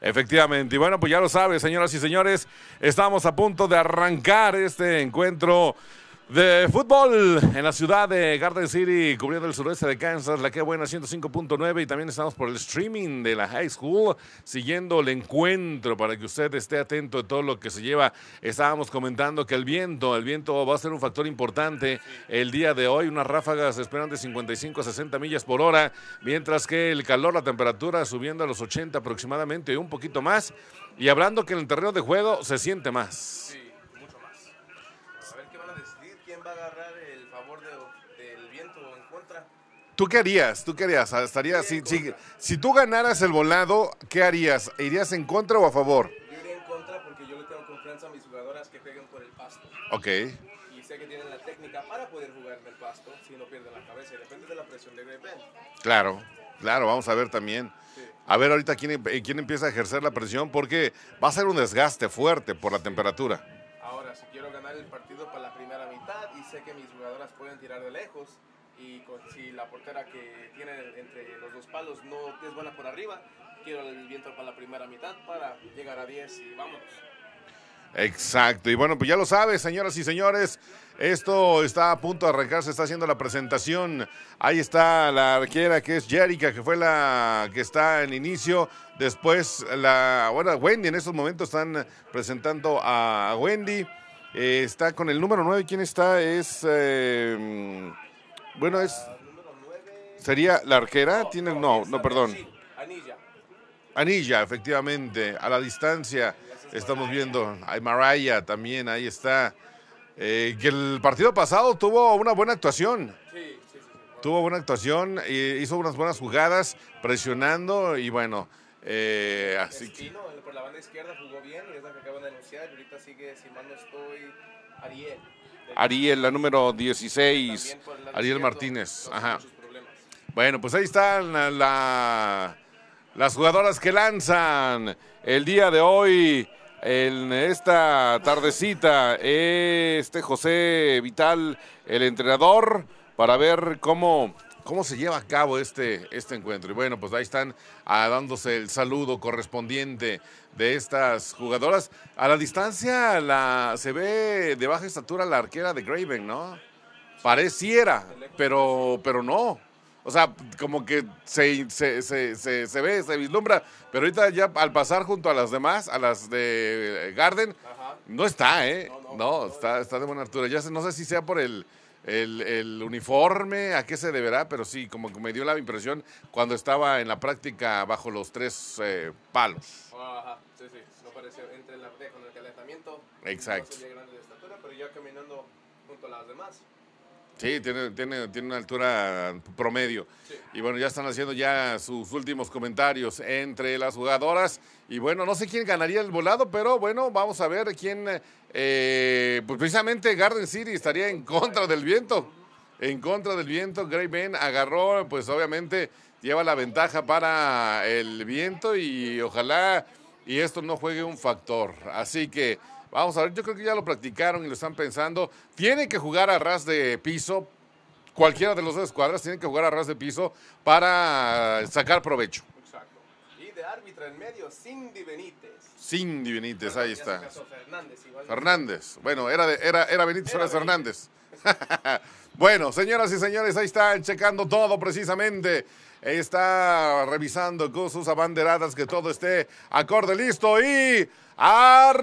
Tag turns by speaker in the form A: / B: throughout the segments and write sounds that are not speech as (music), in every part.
A: Efectivamente, y bueno, pues ya lo sabe, señoras y señores, estamos a punto de arrancar este encuentro de fútbol en la ciudad de Garden City, cubriendo el sureste de Kansas, la que buena 105.9 y también estamos por el streaming de la high school, siguiendo el encuentro para que usted esté atento de todo lo que se lleva. Estábamos comentando que el viento, el viento va a ser un factor importante el día de hoy, unas ráfagas esperan de 55 a 60 millas por hora, mientras que el calor, la temperatura subiendo a los 80 aproximadamente y un poquito más. Y hablando que en el terreno de juego se siente más. ¿Tú qué harías? ¿Tú qué harías? Estarías, si, si, si, tú ganaras el volado, ¿qué harías? ¿Irías en contra o a favor? Yo iría en contra porque yo le tengo confianza a mis jugadoras que jueguen por el pasto. Ok.
B: Y sé que tienen la técnica para poder jugar en el pasto si no pierden la cabeza. Y depende de la presión de Greben.
A: Claro, claro, vamos a ver también. A ver ahorita quién, eh, quién empieza a ejercer la presión porque va a ser un desgaste fuerte por la temperatura.
B: Ahora, si quiero ganar el partido para la primera mitad y sé que mis jugadoras pueden tirar de lejos, y si la portera que tiene entre los dos palos no es buena por arriba, quiero el viento para la primera mitad para llegar a 10 y vámonos.
A: Exacto, y bueno, pues ya lo sabes, señoras y señores, esto está a punto de arrancar, se está haciendo la presentación. Ahí está la arquera que es Jerica, que fue la que está en inicio. Después, la, bueno, Wendy, en estos momentos están presentando a Wendy. Eh, está con el número 9, ¿quién está? Es... Eh, bueno, es. ¿Sería la arquera? No, ¿Tiene? no, no, perdón. Anilla. Anilla, efectivamente. A la distancia estamos viendo a Maraya también, ahí está. Eh, que el partido pasado tuvo una buena actuación. tuvo buena actuación, y hizo unas buenas jugadas, presionando y bueno. Eh, así
B: por la banda izquierda jugó bien, y es la que acaban de anunciar, y ahorita sigue, si estoy, Ariel.
A: Ariel, la número 16, Ariel Martínez. Bueno, pues ahí están las jugadoras que lanzan el día de hoy. En esta tardecita, este José Vital, el entrenador, para ver cómo, cómo se lleva a cabo este, este encuentro. Y bueno, pues ahí están ah, dándose el saludo correspondiente de estas jugadoras. A la distancia la, se ve de baja estatura la arquera de Graven, ¿no? Pareciera, pero, pero no. O sea, como que se, se, ve, se vislumbra, pero ahorita ya al pasar junto a las demás, a las de Garden, no está, ¿eh? No, está, está de buena altura. Ya sé, no sé si sea por el, el, el, uniforme, a qué se deberá, pero sí, como que me dio la impresión cuando estaba en la práctica bajo los tres eh, palos.
B: Ajá, sí, sí, no pareció entre la, con el calentamiento. Exacto. No grande de estatura, pero ya caminando junto a las demás.
A: Sí, tiene, tiene, una altura promedio. Y bueno, ya están haciendo ya sus últimos comentarios entre las jugadoras. Y bueno, no sé quién ganaría el volado, pero bueno, vamos a ver quién. Eh, pues precisamente Garden City estaría en contra del viento. En contra del viento, Gray Ben agarró, pues obviamente lleva la ventaja para el viento y ojalá y esto no juegue un factor. Así que Vamos a ver, yo creo que ya lo practicaron y lo están pensando. tiene que jugar a ras de piso. Cualquiera de los dos escuadras tiene que jugar a ras de piso para sacar provecho. Exacto.
B: Y de árbitro en medio, Cindy Benítez.
A: Cindy Benítez, ahí está. Fernández, Bueno, era, de, era, era Benítez, era, Fernández. (laughs) bueno, señoras y señores, ahí están checando todo precisamente Ahí está revisando con sus abanderadas que todo esté acorde listo y ar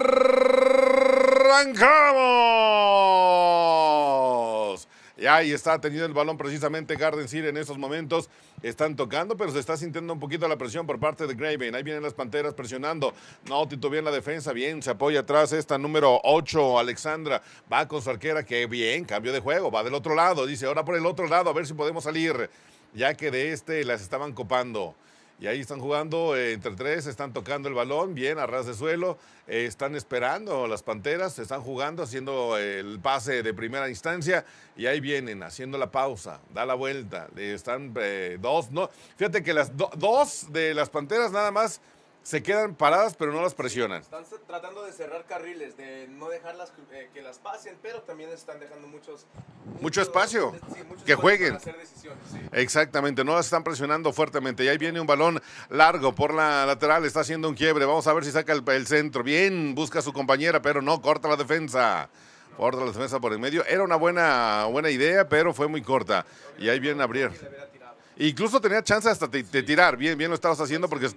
A: arrancamos. Y ahí está teniendo el balón precisamente Garden City en estos momentos. Están tocando, pero se está sintiendo un poquito la presión por parte de Graven. Ahí vienen las panteras presionando. No bien la defensa. Bien, se apoya atrás esta número 8, Alexandra. Va con su arquera, que bien, cambio de juego. Va del otro lado. Dice, ahora por el otro lado, a ver si podemos salir. Ya que de este las estaban copando. Y ahí están jugando eh, entre tres, están tocando el balón bien a ras de suelo, eh, están esperando las panteras, están jugando, haciendo eh, el pase de primera instancia y ahí vienen haciendo la pausa, da la vuelta. están dos, no. Fíjate que las dos de las panteras nada más se quedan paradas pero no las presionan.
B: Están tratando de cerrar carriles, de no dejarlas eh, que las pasen, pero también están dejando muchos...
A: Mucho, espacio, que jueguen. Exactamente, no las están presionando fuertemente. Y ahí viene un balón largo por la lateral, está haciendo un quiebre. Vamos a ver si saca el, centro. Bien, busca a su compañera, pero no, corta la defensa. Corta la defensa por el medio. Era una buena, buena idea, pero fue muy corta. Y ahí viene a abrir. Incluso tenía chance hasta de, tirar. Bien, bien lo estabas haciendo porque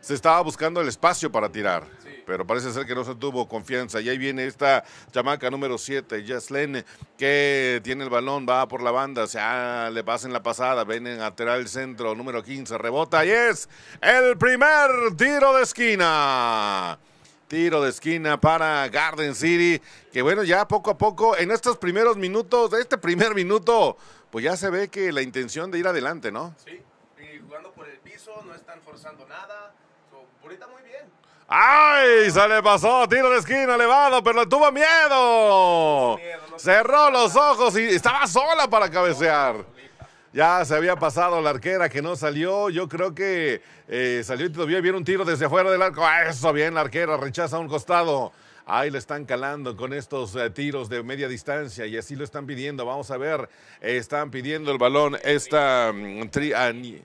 A: se estaba buscando el espacio para tirar. Pero parece ser que no se tuvo confianza. Y ahí viene esta chamaca número 7, Jaslen, que tiene el balón, va por la banda, Se le le en la pasada, viene lateral centro, número 15, rebota y es el primer tiro de esquina. Tiro de esquina para Garden City, que bueno, ya poco a poco, en estos primeros minutos, este primer minuto, pues ya se ve que la intención de ir adelante, ¿no? Sí,
B: y jugando por el piso, no están forzando nada, ahorita muy bien.
A: ¡Ay! Se le pasó, tiro de esquina elevado, pero tuvo miedo. Cerró los ojos y estaba sola para cabecear. Ya se había pasado la arquera que no salió. Yo creo que eh, salió y todavía viene un tiro desde afuera del arco. Ah, eso, bien, la arquera rechaza a un costado. Ahí le están calando con estos eh, tiros de media distancia y así lo están pidiendo. Vamos a ver, eh, están pidiendo el balón esta mm, ah, eh,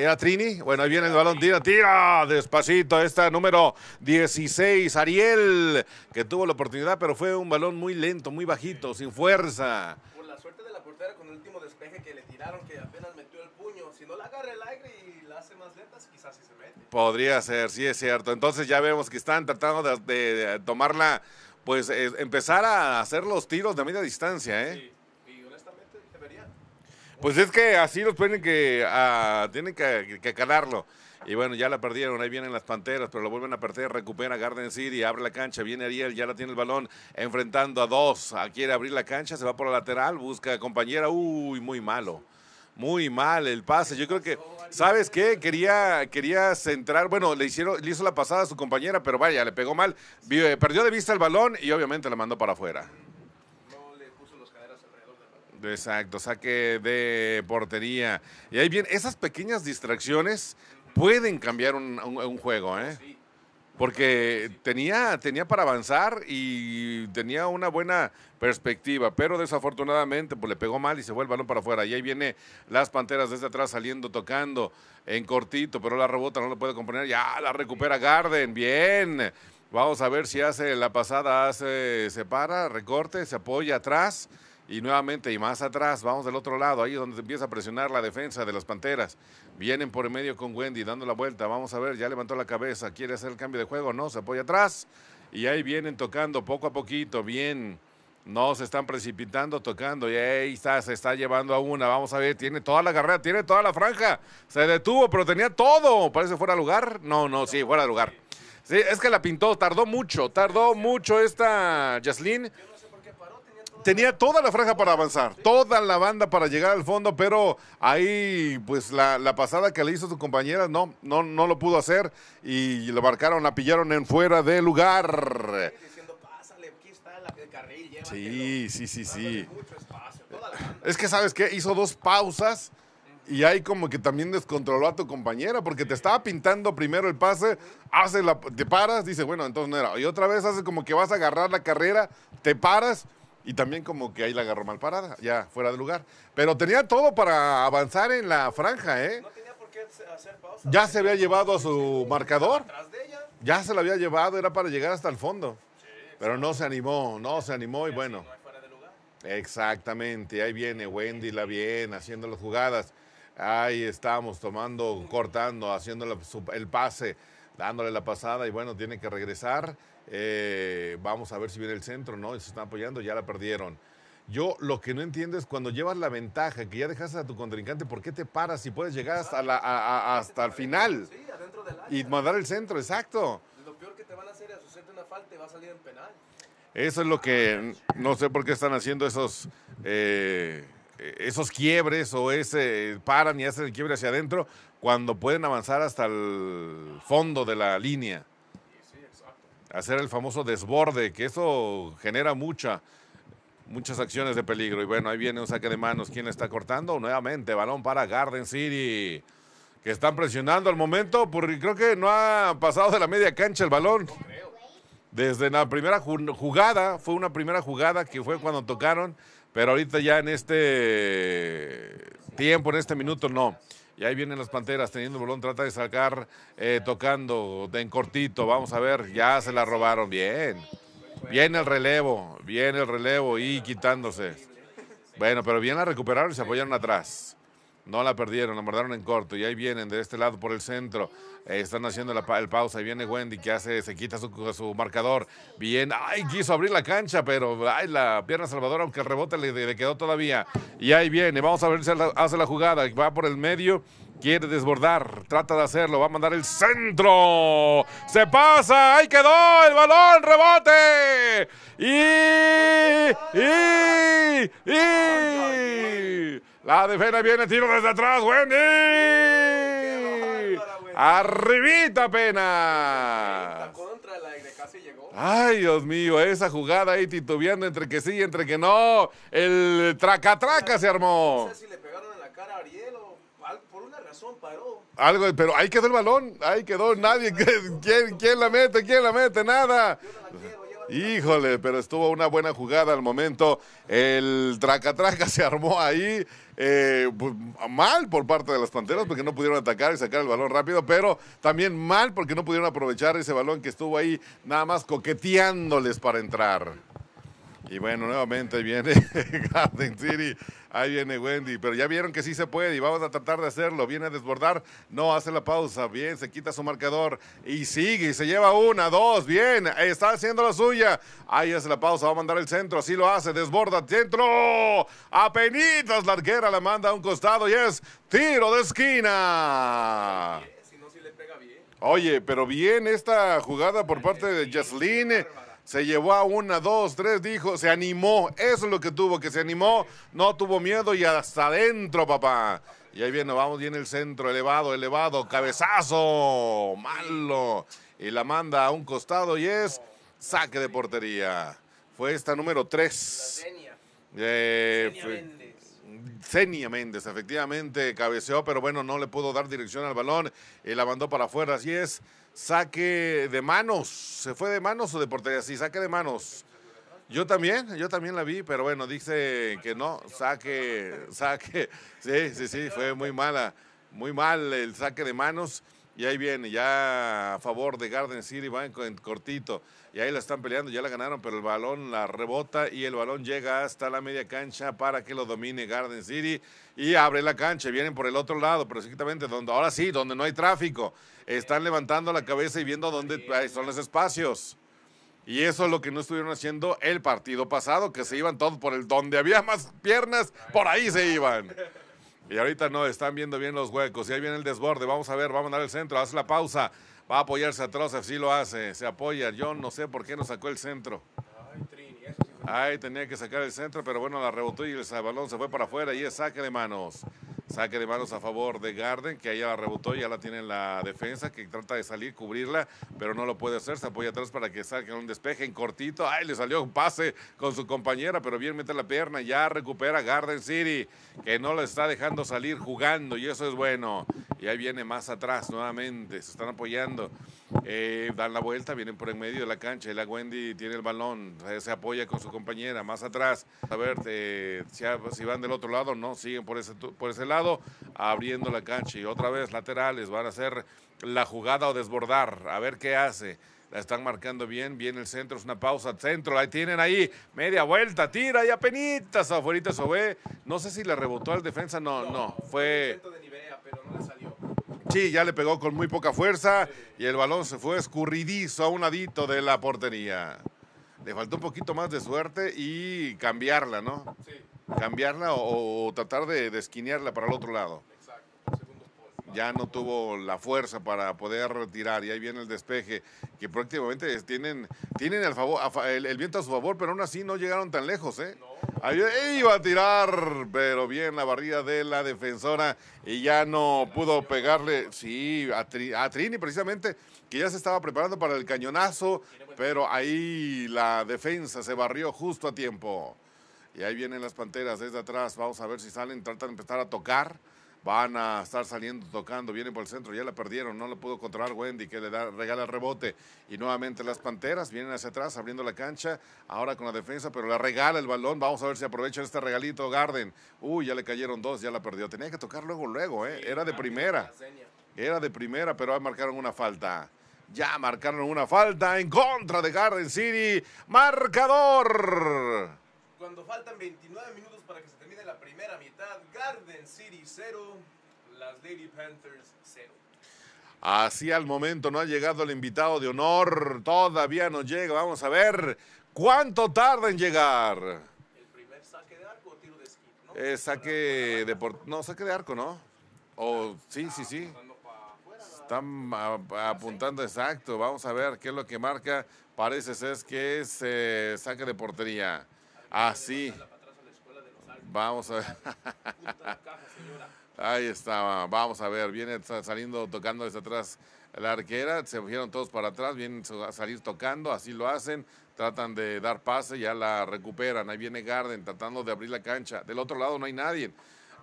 A: ¿Era Trini? Bueno, ahí viene el balón, tira, tira, despacito, esta número 16, Ariel, que tuvo la oportunidad, pero fue un balón muy lento, muy bajito, sin fuerza. Podría ser, sí es cierto. Entonces ya vemos que están tratando de, tomarla, pues eh, empezar a hacer los tiros de media distancia, ¿eh? Sí. Y honestamente debería. Pues es que así los tienen que, ah, tienen que, calarlo. Y bueno, ya la perdieron, ahí vienen las Panteras, pero lo vuelven a perder, recupera Garden City, abre la cancha, viene Ariel, ya la tiene el balón, enfrentando a dos, ah, quiere abrir la cancha, se va por la lateral, busca compañera, uy, muy malo muy mal el pase. Yo creo que, ¿sabes qué? Quería, quería centrar, bueno, le hicieron, le hizo la pasada a su compañera, pero vaya, le pegó mal, eh, perdió de vista el balón y obviamente la mandó para afuera. No Exacto, saque de portería. Y ahí bien, esas pequeñas distracciones pueden cambiar un, juego, ¿eh? porque tenía, tenía para avanzar y tenía una buena perspectiva, pero desafortunadamente pues, le pegó mal y se fue el balón para afuera. Y ahí vienen las Panteras desde atrás saliendo, tocando en cortito, pero la rebota no lo puede componer. Ya la recupera Garden, bien. Vamos a ver si hace la pasada, hace, se para, recorte, se apoya atrás y nuevamente y más atrás, vamos del otro lado, ahí es donde empieza a presionar la defensa de las Panteras. Vienen por el medio con Wendy dando la vuelta, vamos a ver, ya levantó la cabeza, quiere hacer el cambio de juego, no, se apoya atrás y ahí vienen tocando poco a poquito, bien. No se están precipitando, tocando. Y ahí está, se está llevando a una. Vamos a ver, tiene toda la carrera, tiene toda la franja. Se detuvo, pero tenía todo. Parece fuera de lugar. No, no, sí, fuera de lugar. Sí, es que la pintó, tardó mucho, tardó mucho esta Jaslyn tenía toda la franja para avanzar, toda la banda para llegar al fondo, pero ahí, pues la, la pasada que le hizo su compañera, no, no, no lo pudo hacer y lo marcaron, la pillaron en fuera de lugar. Sí, sí, sí, sí. Es que, ¿sabes qué? Hizo dos pausas y ahí como que también descontroló a tu compañera porque te estaba pintando primero el pase, hace la, te paras, dice, bueno, entonces no era. Y otra vez hace como que vas a agarrar la carrera, te paras y también como que ahí la agarró mal parada, ya fuera de lugar. Pero tenía todo para avanzar en la franja, ¿eh? No tenía por qué hacer pausa. Ya se había llevado a su marcador. Ya se la había llevado, era para llegar hasta el fondo. Sí, Pero no se animó, no se animó y bueno. Exactamente, ahí viene Wendy, la bien, haciendo las jugadas. Ahí estamos tomando, cortando, haciendo el pase, dándole la pasada y bueno, tiene que regresar. Eh, vamos a ver si viene el centro, ¿no? Se están apoyando, ya la perdieron. Yo lo que no entiendo es cuando llevas la ventaja, que ya dejaste a tu contrincante, ¿por qué te paras si puedes llegar hasta, la, hasta el final? Y mandar el centro, exacto.
B: Lo peor que te van a hacer es una falta y va a salir en penal.
A: Eso es lo que no sé por qué están haciendo esos, eh, esos quiebres o ese paran y hacen el quiebre hacia adentro cuando pueden avanzar hasta el fondo de la línea hacer el famoso desborde, que eso genera mucha, muchas acciones de peligro. Y bueno, ahí viene un saque de manos. ¿Quién está cortando? Nuevamente, balón para Garden City. Que están presionando al momento, porque creo que no ha pasado de la media cancha el balón. Desde la primera jugada, fue una primera jugada que fue cuando tocaron, pero ahorita ya en este tiempo, en este minuto, no. Y ahí vienen las panteras teniendo el bolón, trata de sacar eh, tocando de en cortito. Vamos a ver, ya se la robaron. Bien. Viene el relevo, viene el relevo y quitándose. Bueno, pero bien la recuperaron y se apoyaron atrás. No la perdieron, la mandaron en corto y ahí vienen de este lado por el centro. Eh, están haciendo la, el pausa Ahí viene Wendy que hace, se quita su, su, marcador. Bien, ay, quiso abrir la cancha, pero ay, la pierna salvadora, aunque el rebote le, quedó todavía. Y ahí viene, vamos a ver si hace la jugada. Va por el medio, quiere desbordar, trata de hacerlo, va a mandar el centro. Se pasa, ahí quedó el balón, rebote. Y, y, y. La defensa viene, tiro desde atrás, Wendy. Arribita pena. Ay, Dios mío, esa jugada ahí titubeando entre que sí y entre que no. El tracatraca se armó. No sé si le pegaron en la cara a
B: Ariel o por
A: una razón paró. Algo, pero ahí quedó el balón, ahí quedó nadie. ¿Quién, quién la mete? ¿Quién la mete? Nada. no Híjole, pero estuvo una buena jugada al momento. El tracatraca (laughs) se armó ahí. Eh, mal por parte de las Panteras porque no pudieron atacar y sacar el balón rápido, pero también mal porque no pudieron aprovechar ese balón que estuvo ahí nada más coqueteándoles para entrar. Y bueno, nuevamente viene (laughs) Garden City, ahí viene Wendy, pero ya vieron que sí se puede y vamos a tratar de hacerlo. Viene a desbordar, no hace la pausa, bien, se quita su marcador y sigue, se lleva una, dos, bien, está haciendo la suya. Ahí hace la pausa, va a mandar el centro, así lo hace, desborda centro, apenitas larguera, la manda a un costado y es tiro de esquina. Oye, pero bien esta jugada por parte de Jasmine se llevó a una, dos, tres, dijo, se animó, eso es lo que tuvo, que se animó, no tuvo miedo y hasta adentro, papá. Y ahí viene, vamos bien el centro, elevado, elevado, cabezazo, malo. Y la manda a un costado y es saque de portería. Fue esta número tres. Eh, Méndez. Zenia Méndez, efectivamente, cabeceó, pero bueno, no le pudo dar dirección al balón y la mandó para afuera. Así es, Saque de manos. ¿Se fue de manos o de portería? Sí, saque de manos. Yo también, yo también la vi, pero bueno, dice que no, saque, saque. Sí, sí, sí, fue muy mala, muy mal el saque de manos. Y ahí viene, ya a favor de Garden City, en cortito y ahí la están peleando, ya la ganaron, pero el balón la rebota y el balón llega hasta la media cancha para que lo domine Garden City y abre la cancha, vienen por el otro lado, pero exactamente donde ahora sí, donde no hay tráfico, están levantando la cabeza y viendo dónde son los espacios. Y eso es lo que no estuvieron haciendo el partido pasado, que se iban todos por el donde había más piernas, por ahí se iban. Y ahorita no, están viendo bien los huecos y ahí viene el desborde. Vamos a ver, vamos a dar el centro, hace la pausa. Va a apoyarse a troza sí lo hace. Se apoya. John, no sé por qué no sacó el centro. Ahí tenía que sacar el centro, pero bueno, la rebotó y el balón se fue para afuera y es saque de manos. Saque de manos a favor de Garden, que ya la rebotó, ya la tiene la defensa, que trata de salir, cubrirla, pero no lo puede hacer. Se apoya atrás para que saquen un despeje en cortito. ¡Ay! Le salió un pase con su compañera, pero bien mete la pierna. Ya recupera Garden City, que no le está dejando salir jugando, y eso es bueno. Y ahí viene más atrás nuevamente. Se están apoyando. Eh, dan la vuelta, vienen por en medio de la cancha y la Wendy tiene el balón, eh, se apoya con su compañera más atrás, a ver si, van del otro lado, no, siguen por ese, por ese lado, abriendo la cancha y otra vez laterales, van a hacer la jugada o desbordar, a ver qué hace. La están marcando bien, viene el centro, es una pausa, centro, ahí tienen ahí, media vuelta, tira y apenitas afuera Sobe. No sé si le rebotó al defensa, no, no, fue... salió. Sí, ya le pegó con muy poca fuerza y el balón se fue escurridizo a un ladito de la portería. Le faltó un poquito más de suerte y cambiarla, ¿no? Sí. Cambiarla o, tratar de, de esquinearla para el otro lado ya no tuvo la fuerza para poder retirar. y ahí viene el despeje que prácticamente tienen tienen el, favor, el, viento a su favor pero aún así no llegaron tan lejos eh iba a tirar pero bien la barrida de la defensora y ya no pudo pegarle sí a Trini precisamente que ya se estaba preparando para el cañonazo pero ahí la defensa se barrió justo a tiempo y ahí vienen las panteras desde atrás vamos a ver si salen tratan de empezar a tocar Van a estar saliendo tocando, vienen por el centro, ya la perdieron, no la pudo controlar Wendy, que le da, regala el rebote. Y nuevamente las Panteras vienen hacia atrás, abriendo la cancha, ahora con la defensa, pero la regala el balón. Vamos a ver si aprovecha este regalito Garden. Uy, ya le cayeron dos, ya la perdió. Tenía que tocar luego, luego, ¿eh? Era de primera. Era de primera, pero marcaron una falta. Ya marcaron una falta en contra de Garden City. Marcador.
B: Cuando faltan 29 minutos para que se la primera mitad, Garden City 0, las Lady Panthers 0.
A: Así al momento no ha llegado el invitado de honor, todavía no llega. Vamos a ver cuánto tarda en llegar. El primer saque de arco o tiro de esquina, ¿no? Eh, saque de por... no, saque de arco, ¿no? O sí, sí, ah, sí. Están ah, apuntando exacto. Vamos a ver qué es lo que marca. Parece ser que es eh, saque de portería. Así. Vamos a ver. (laughs) Ahí está, vamos a ver, viene saliendo tocando desde atrás la arquera, se fueron todos para atrás, vienen a salir tocando, así lo hacen, tratan de dar pase, ya la recuperan, ahí viene Garden tratando de abrir la cancha, del otro lado no hay nadie,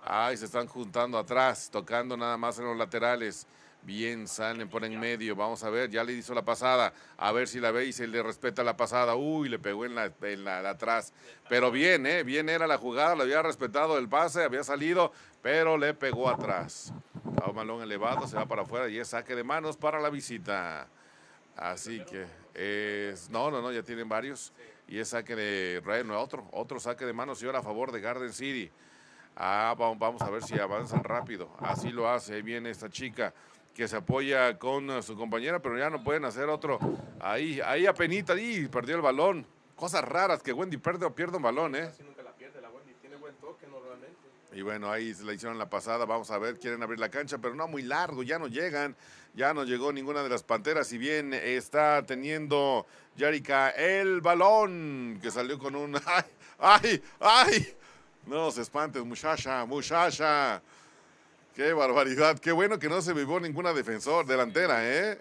A: ahí se están juntando atrás, tocando nada más en los laterales, Bien, salen, en medio. Vamos a ver, ya le hizo la pasada. A ver si la ve y se le respeta la pasada. Uy, le pegó en la, la, atrás. Pero bien, ¿eh? Bien era la jugada, le había respetado el pase, había salido, pero le pegó atrás. Está un balón elevado, se va para afuera y es saque de manos para la visita. Así que No, no, no, ya tienen varios. Y es saque de. no otro, otro saque de manos y ahora a favor de Garden City. Ah, vamos a ver si avanzan rápido. Así lo hace. Ahí viene esta chica que se apoya con eh, su compañera, pero ya no pueden hacer otro. Ahí, ahí apenas, ahí perdió el balón. Cosas raras que Wendy pierde o pierde un balón, ¿eh? Casi nunca la pierde la Wendy, tiene buen toque normalmente. Y bueno, ahí se la hicieron la pasada, vamos a ver, quieren abrir la cancha, pero no muy largo, ya no llegan, ya no llegó ninguna de las panteras, si bien está teniendo Yarika el balón, que salió con un... (laughs) ¡Ay! ¡Ay! ¡Ay! No se espantes, muchacha, muchacha. Qué barbaridad, qué bueno que no se vivió ninguna defensor, delantera, ¿eh?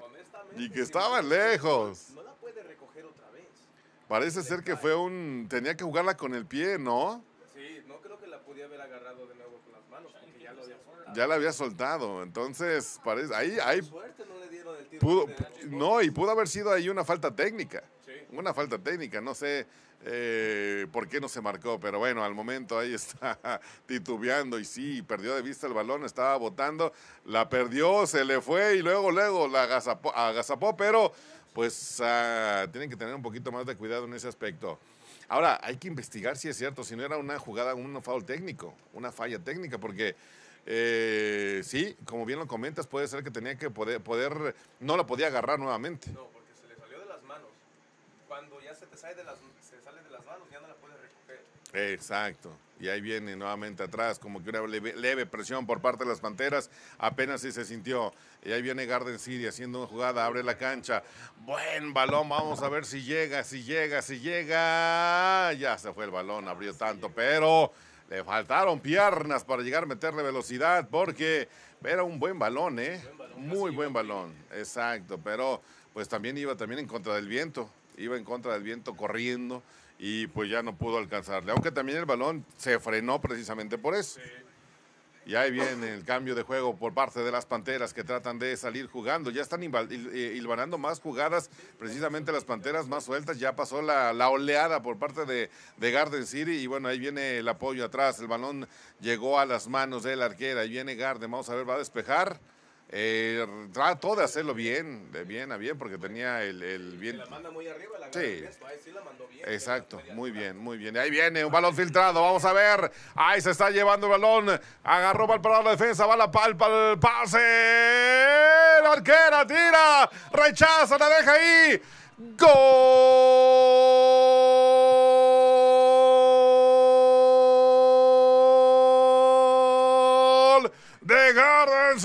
A: Y que estaban lejos. No la puede recoger otra vez. Parece ser que fue un... tenía que jugarla con el pie, ¿no?
B: Sí, no creo que la podía haber agarrado de nuevo con las manos, porque ya lo había soltado.
A: Ya la había soltado, entonces parece... Ahí, ahí... no, y pudo haber sido ahí una falta técnica una falta técnica, no sé eh, por qué no se marcó, pero bueno, al momento ahí está (laughs) titubeando y sí, perdió de vista el balón, estaba botando, la perdió, se le fue y luego, luego la agazapó, pero pues ah, tienen que tener un poquito más de cuidado en ese aspecto. Ahora, hay que investigar si es cierto, si no era una jugada, un foul técnico, una falla técnica, porque eh, sí, como bien lo comentas, puede ser que tenía que poder, poder no la podía agarrar nuevamente. No,
B: se sale de las manos ya no la puede recoger.
A: Exacto. Y ahí viene nuevamente atrás, como que una leve, presión por parte de las Panteras. Apenas si se sintió. Y ahí viene Garden City haciendo una jugada, abre la cancha. Buen balón, vamos a ver si llega, si llega, si llega. Ya se fue el balón, abrió tanto, pero le faltaron piernas para llegar a meterle velocidad porque era un buen balón, ¿eh? Muy buen balón, exacto, pero pues también iba también en contra del viento iba en contra del viento corriendo y pues ya no pudo alcanzarle. Aunque también el balón se frenó precisamente por eso. Y ahí viene el cambio de juego por parte de las Panteras que tratan de salir jugando. Ya están eh, hilvanando más jugadas, precisamente las Panteras más sueltas. Ya pasó la, oleada por parte de, de, Garden City y bueno, ahí viene el apoyo atrás. El balón llegó a las manos de la arquera. Ahí viene Garden. Vamos a ver, va a despejar. Eh, trató de hacerlo bien, de bien a bien, porque tenía el, bien. La manda muy arriba, la sí. sí la mandó bien. Exacto, muy bien, muy bien. Ahí viene un balón filtrado, vamos a ver. Ahí se está llevando el balón. Agarró para la defensa, va la palpa, el pase. La arquera tira, rechaza, la deja ahí. ¡Gol! De Garden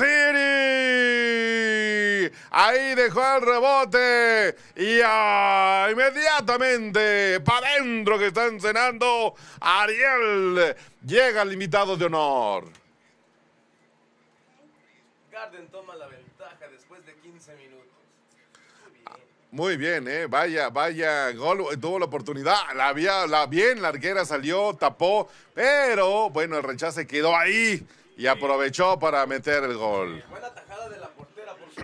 A: Ahí dejó el rebote. Y ah, inmediatamente para adentro que están cenando. Ariel llega al invitado de honor.
B: Garden toma la ventaja después de 15 minutos.
A: Muy bien, ¿eh? Vaya, vaya, gol, eh, tuvo la oportunidad, la la bien larguera salió, tapó, pero bueno, el rechace quedó ahí y aprovechó para meter el gol.
B: Buena de la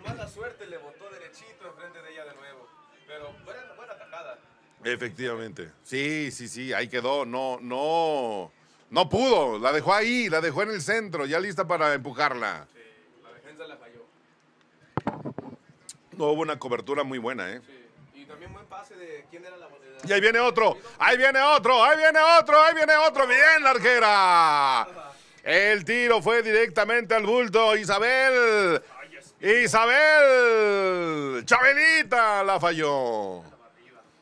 B: mala suerte le botó derechito enfrente de ella de nuevo. Pero una buena
A: tajada. Efectivamente. Sí, sí, sí, ahí quedó. No, no. No pudo. La dejó ahí, la dejó en el centro, ya lista para empujarla. Sí, la defensa la falló. No hubo una cobertura muy buena, ¿eh? Sí. Y también buen pase de quién era la Y ahí viene otro, ahí viene otro, ahí viene otro, ahí viene otro. Bien, la arquera. El tiro fue directamente al bulto. Isabel Isabel, Chabelita la falló.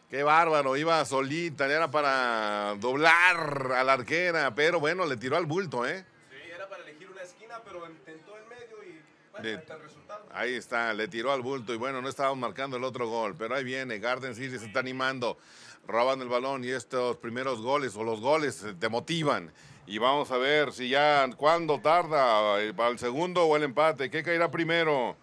A: Qué bárbaro, iba solita, era para doblar a la arquera, pero bueno, le tiró al bulto, ¿eh? Sí, era para elegir una esquina, pero intentó en medio y bueno, el resultado. Ahí está, le tiró al bulto y bueno, no estábamos marcando el otro gol, pero ahí viene, Garden City se está animando, robando el balón y estos primeros goles o los goles te motivan y vamos a ver si ya, cuándo tarda, eh, para el segundo o el empate, ¿qué caerá primero?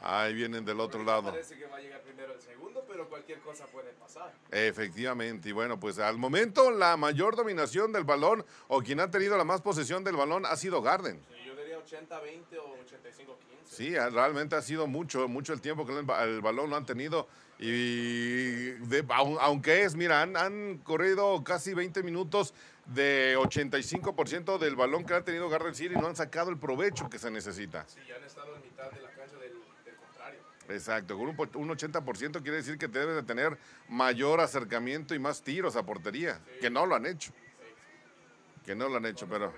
A: Ahí vienen del otro lado. Parece que va a llegar primero el
B: segundo, pero cualquier cosa puede pasar.
A: Efectivamente, y bueno, pues al momento la mayor dominación del balón o quien ha tenido la más posesión del balón ha sido Garden.
B: Sí, yo diría 80-20 o 85-15.
A: Sí, ah, realmente ha sido mucho, mucho el tiempo que el, balón lo han tenido. Y aunque es, mira, han, corrido casi 20 minutos de 85% del balón que ha tenido Garden City y no han sacado el provecho que se necesita. Sí,
B: han estado en mitad de la cancha del, contrario.
A: Exacto, un, un 80% quiere decir que debes de tener mayor acercamiento y más tiros a portería, que no lo han hecho. Que no lo han hecho, pero...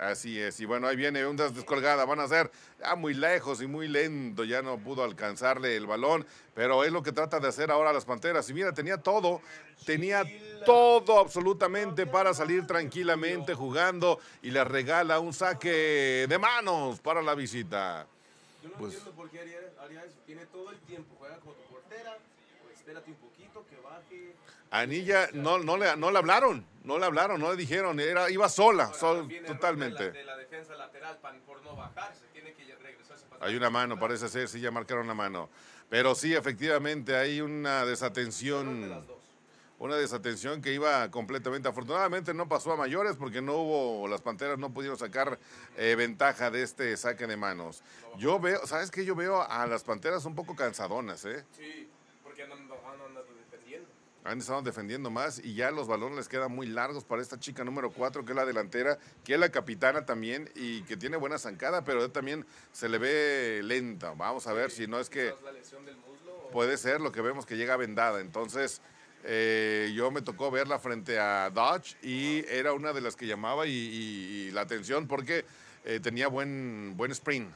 A: Así es, y bueno, ahí viene una descolgada, van a ser ya muy lejos y muy lento, ya no pudo alcanzarle el balón, pero es lo que trata de hacer ahora las Panteras. Y mira, tenía todo, tenía todo absolutamente para salir tranquilamente jugando y le regala un saque de manos para la visita. Yo no pues entiendo
B: por qué tiene todo el tiempo, juega como tu portera, espérate un poquito que baje.
A: Anilla no, no, le, no hablaron, no le hablaron, no le dijeron, era, iba sola, totalmente. Hay una mano, parece ser, sí, ya marcaron la mano. Pero sí, efectivamente, hay una desatención. Una desatención que iba completamente. Afortunadamente no pasó a mayores porque no hubo, las panteras no pudieron sacar eh, ventaja de este saque de manos. Yo veo, ¿sabes qué? Yo veo a las panteras un poco cansadonas, ¿eh? Sí han estado defendiendo más y ya los balones les quedan muy largos para esta chica número 4, que es la delantera, que es la capitana también y que tiene buena zancada, pero también se le ve lenta. Vamos a ver si no es que... lesión del muslo, Puede ser lo que vemos que llega vendada. Entonces, eh, yo me tocó verla frente a Dodge y era una de las que llamaba y, la atención porque eh, tenía buen, buen sprint,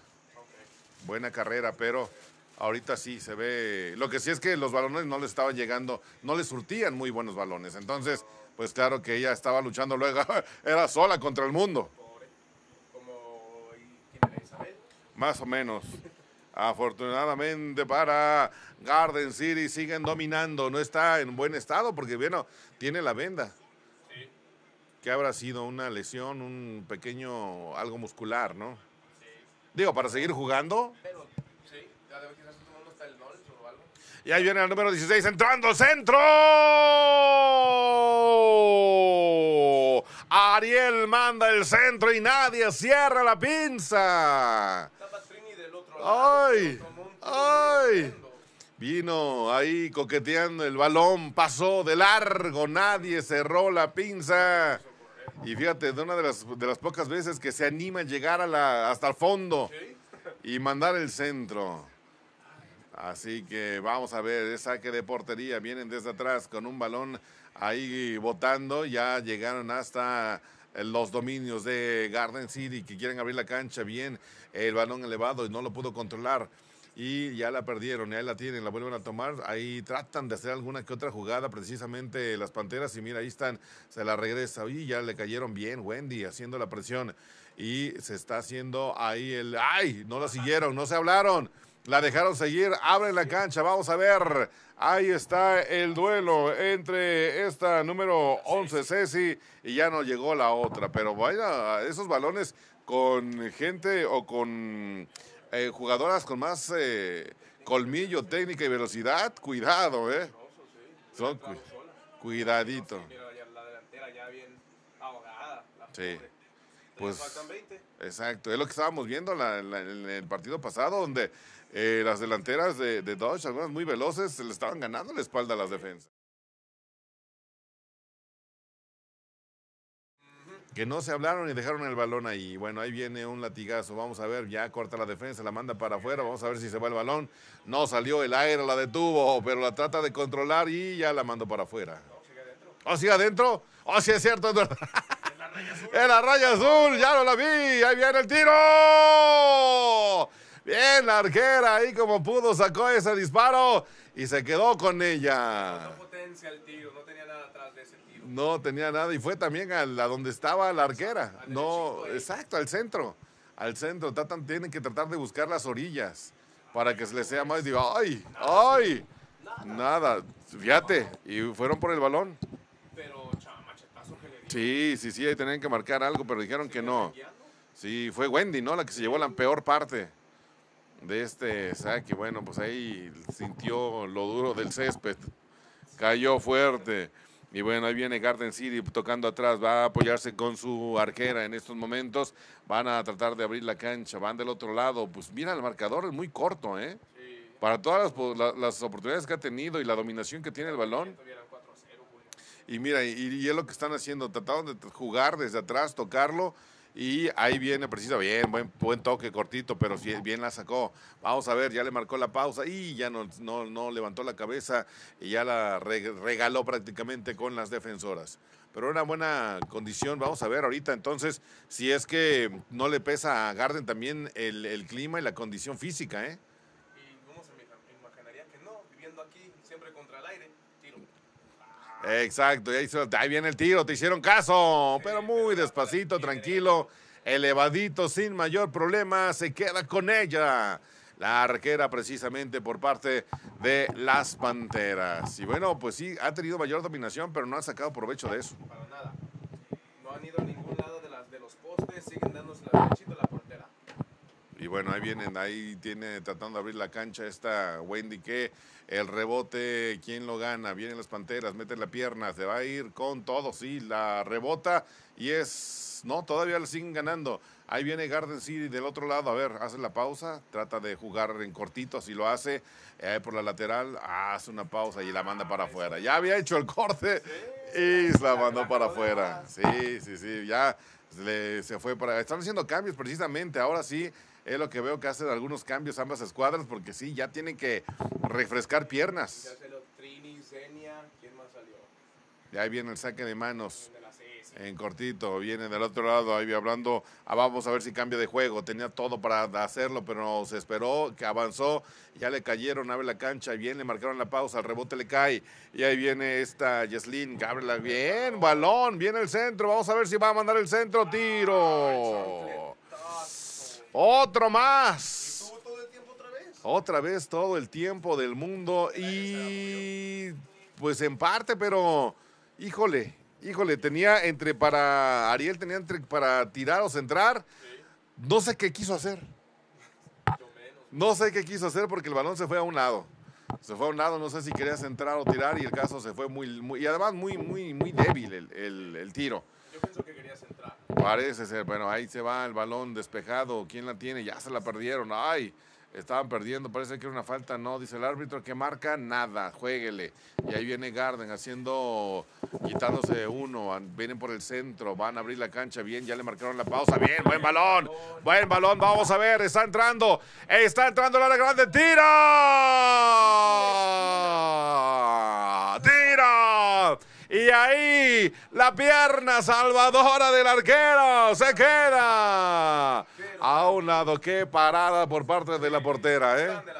A: buena carrera, pero Ahorita sí se ve. Lo que sí es que los balones no le estaban llegando, no le surtían muy buenos balones. Entonces, pues claro que ella estaba luchando luego, (laughs) era sola contra el mundo. Más o menos. Afortunadamente para Garden City siguen dominando. No está en buen estado porque, bueno, tiene la venda. Sí. Que habrá sido una lesión, un pequeño algo muscular, ¿no? Sí. Digo, para seguir jugando. sí, ya y ahí viene el número 16 entrando centro. Ariel manda el centro y nadie cierra la pinza. ¡Ay! ¡Ay! Vino ahí coqueteando el balón, pasó de largo, nadie cerró la pinza. Y fíjate, de una de las, pocas veces que se anima a llegar a la, hasta el fondo y mandar el centro. Así que vamos a ver, el saque de portería, vienen desde atrás con un balón ahí botando, ya llegaron hasta eh, los dominios de Garden City que quieren abrir la cancha bien, el balón elevado y no lo pudo controlar y ya la perdieron, ahí la tienen, la vuelven a tomar, ahí tratan de hacer alguna que otra jugada precisamente las Panteras y mira, ahí están, se la regresa y ya le cayeron bien Wendy haciendo la presión y se está haciendo ahí el, ay, no la siguieron, no se hablaron. La dejaron seguir, abren la cancha, vamos a ver. Ahí está el duelo entre esta número 11 Ceci y ya no llegó la otra. Pero vaya, esos balones con gente o con eh, jugadoras con más eh, colmillo, técnica y velocidad, cuidado, ¿eh? Son cu cuidadito. Sí pues, Exacto, es lo que estábamos viendo en el partido pasado, donde eh, las delanteras de, Dodge, algunas muy veloces, se le estaban ganando la espalda a las defensas. Que no se hablaron y dejaron el balón ahí. Bueno, ahí viene un latigazo. Vamos a ver, ya corta la defensa, la manda para afuera. Vamos a ver si se va el balón. No salió el aire, la detuvo, pero la trata de controlar y ya la mandó para afuera. ¿O sigue adentro? ¿O ¿Oh, sigue adentro? Oh, sí, es cierto? Es en la raya azul, ya no la vi. Ahí viene el tiro. Bien, la arquera ahí como pudo sacó ese disparo y se quedó con ella. No
B: potencia el tiro, no tenía
A: nada atrás de ese tiro. No tenía nada y fue también a, la, donde estaba la arquera. no, exacto, al centro. Al centro, tratan, tienen que tratar de buscar las orillas para que se les sea más. Digo, ¡ay! ¡ay! Nada. Fíjate, y fueron por el balón. Sí, sí, sí, ahí tenían que marcar algo, pero dijeron que no. Sí, fue Wendy, ¿no? La que se llevó la peor parte de este saque. Bueno, pues ahí sintió lo duro del césped. Cayó fuerte. Y bueno, ahí viene Garden City tocando atrás. Va a apoyarse con su arquera en estos momentos. Van a tratar de abrir la cancha. Van del otro lado. Pues mira, el marcador es muy corto, ¿eh? Para todas las, oportunidades que ha tenido y la dominación que tiene el balón. Y mira, y, es lo que están haciendo, trataron de jugar desde atrás, tocarlo. Y ahí viene precisa, bien, buen, buen toque cortito, pero bien la sacó. Vamos a ver, ya le marcó la pausa y ya no, no, no levantó la cabeza y ya la regaló prácticamente con las defensoras. Pero una buena condición, vamos a ver ahorita entonces si es que no le pesa a Garden también el, el clima y la condición física, ¿eh? Exacto, ahí, viene el tiro, te hicieron caso, pero muy despacito, tranquilo, elevadito, sin mayor problema, se queda con ella. La arquera precisamente por parte de las Panteras. Y bueno, pues sí, ha tenido mayor dominación, pero no ha sacado provecho de eso. Para nada.
B: No han ido a ningún lado de, los postes, siguen dándose la la
A: y bueno, ahí vienen, ahí tiene tratando de abrir la cancha esta Wendy que el rebote, ¿quién lo gana? Vienen las panteras, mete la pierna, se va a ir con todo, sí, la rebota y es, no, todavía le siguen ganando. Ahí viene Garden City del otro lado, a ver, hace la pausa, trata de jugar en cortito, si lo hace Ahí eh, por la lateral, hace una pausa y la manda para afuera. Ya había hecho el corte y la mandó para afuera. Sí, sí, sí, ya se fue para... Están haciendo cambios precisamente, ahora sí es lo que veo que hacen algunos cambios ambas escuadras, porque sí, ya tienen que refrescar piernas. Ya ¿quién más salió? Y ahí viene el saque de manos. En cortito, viene del otro lado, ahí hablando, ah, vamos a ver si cambia de juego, tenía todo para hacerlo, pero se esperó, que avanzó, ya le cayeron, abre la cancha, bien, le marcaron la pausa, al rebote le cae, y ahí viene esta Yeslin, que abre la, bien, balón, viene el centro, vamos a ver si va a mandar el centro, tiro. Otro más. todo el tiempo otra vez? Otra vez todo el tiempo del mundo y pues en parte, pero híjole, híjole, tenía entre para Ariel tenía entre para tirar o centrar. No sé qué quiso hacer. No sé qué quiso hacer porque el balón se fue a un lado. Se fue a un lado, no sé si quería centrar o tirar y el caso se fue muy, muy y además muy, muy, muy débil el, tiro. Yo que Parece ser, bueno, ahí se va el balón despejado. ¿Quién la tiene? Ya se la perdieron. ¡Ay! Estaban perdiendo, parece que era una falta, no, dice el árbitro que marca nada, jueguele. Y ahí viene Garden haciendo, quitándose uno, vienen por el centro, van a abrir la cancha, bien, ya le marcaron la pausa, bien, buen balón, buen balón, vamos a ver, está entrando, está entrando la grande, tira. ¡Tira! Y ahí la pierna salvadora del arquero se queda. A un lado, qué parada por parte de la portera, ¿eh?